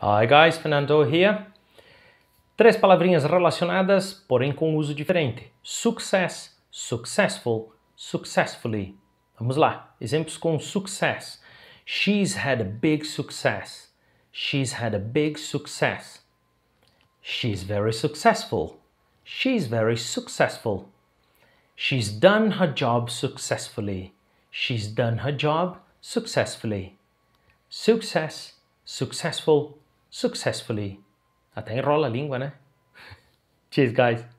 Hi guys, Fernando here. Três palavrinhas relacionadas, porém com uso diferente. Success, successful, successfully. Vamos lá. Exemplos com success. She's had a big success. She's had a big success. She's very successful. She's very successful. She's done her job successfully. She's done her job successfully. Success, successful, successfully. Até enrola a língua, né? Cheers, guys.